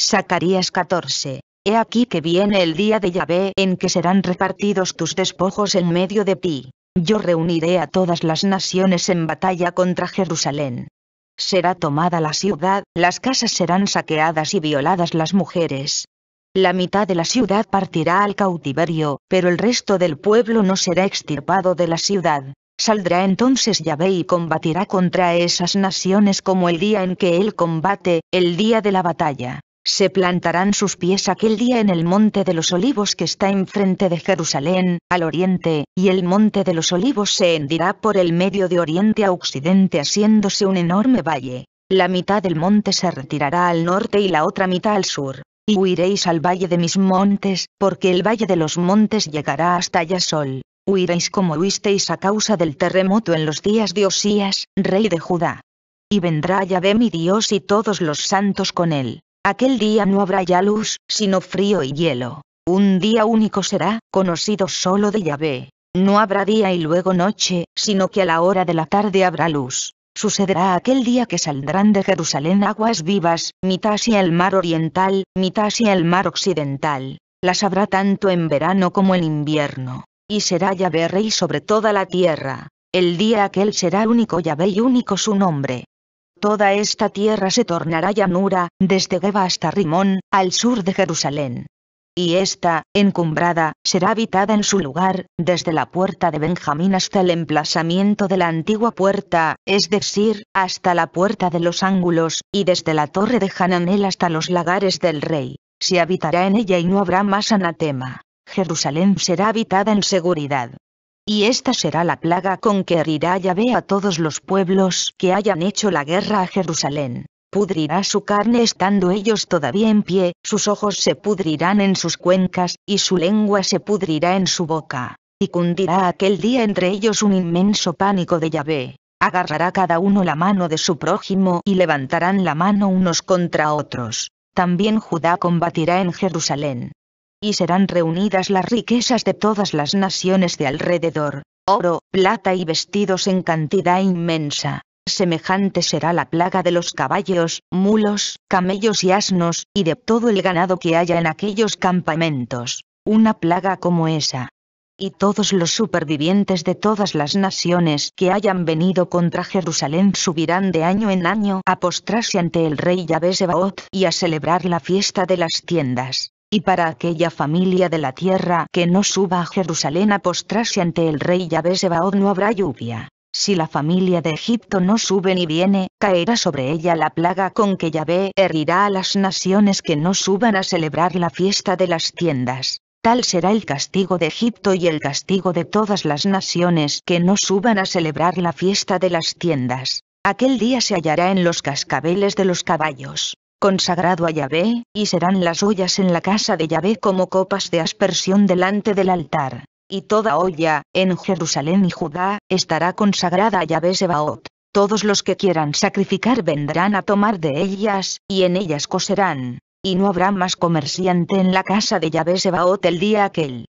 Zacarías 14. He aquí que viene el día de Yahvé en que serán repartidos tus despojos en medio de ti. Yo reuniré a todas las naciones en batalla contra Jerusalén. Será tomada la ciudad, las casas serán saqueadas y violadas las mujeres. La mitad de la ciudad partirá al cautiverio, pero el resto del pueblo no será extirpado de la ciudad. Saldrá entonces Yahvé y combatirá contra esas naciones como el día en que él combate, el día de la batalla se plantarán sus pies aquel día en el monte de los olivos que está enfrente de Jerusalén, al oriente, y el monte de los olivos se hendirá por el medio de oriente a occidente haciéndose un enorme valle. La mitad del monte se retirará al norte y la otra mitad al sur. Y huiréis al valle de mis montes, porque el valle de los montes llegará hasta Yasol. Huiréis como huisteis a causa del terremoto en los días de Osías, rey de Judá. Y vendrá Yahvé mi Dios y todos los santos con él Aquel día no habrá ya luz, sino frío y hielo. Un día único será, conocido solo de Yahvé. No habrá día y luego noche, sino que a la hora de la tarde habrá luz. Sucederá aquel día que saldrán de Jerusalén aguas vivas, mitad hacia el mar oriental, mitad hacia el mar occidental. Las habrá tanto en verano como en invierno. Y será Yahvé rey sobre toda la tierra. El día aquel será único Yahvé y único su nombre. Toda esta tierra se tornará llanura, desde Geba hasta Rimón, al sur de Jerusalén. Y esta, encumbrada, será habitada en su lugar, desde la puerta de Benjamín hasta el emplazamiento de la antigua puerta, es decir, hasta la puerta de los ángulos, y desde la torre de Hananel hasta los lagares del rey. Se habitará en ella y no habrá más anatema. Jerusalén será habitada en seguridad y esta será la plaga con que herirá Yahvé a todos los pueblos que hayan hecho la guerra a Jerusalén. Pudrirá su carne estando ellos todavía en pie, sus ojos se pudrirán en sus cuencas, y su lengua se pudrirá en su boca. Y cundirá aquel día entre ellos un inmenso pánico de Yahvé. Agarrará cada uno la mano de su prójimo y levantarán la mano unos contra otros. También Judá combatirá en Jerusalén y serán reunidas las riquezas de todas las naciones de alrededor, oro, plata y vestidos en cantidad inmensa. Semejante será la plaga de los caballos, mulos, camellos y asnos, y de todo el ganado que haya en aquellos campamentos. Una plaga como esa. Y todos los supervivientes de todas las naciones que hayan venido contra Jerusalén subirán de año en año a postrarse ante el rey Yahvé y a celebrar la fiesta de las tiendas y para aquella familia de la tierra que no suba a Jerusalén a postrarse ante el rey Yahvé Sebaod no habrá lluvia. Si la familia de Egipto no sube ni viene, caerá sobre ella la plaga con que Yahvé herirá a las naciones que no suban a celebrar la fiesta de las tiendas. Tal será el castigo de Egipto y el castigo de todas las naciones que no suban a celebrar la fiesta de las tiendas. Aquel día se hallará en los cascabeles de los caballos consagrado a Yahvé, y serán las ollas en la casa de Yahvé como copas de aspersión delante del altar. Y toda olla, en Jerusalén y Judá, estará consagrada a Yahvé Sebaot. Todos los que quieran sacrificar vendrán a tomar de ellas, y en ellas coserán. Y no habrá más comerciante en la casa de Yahvé Sebaot el día aquel.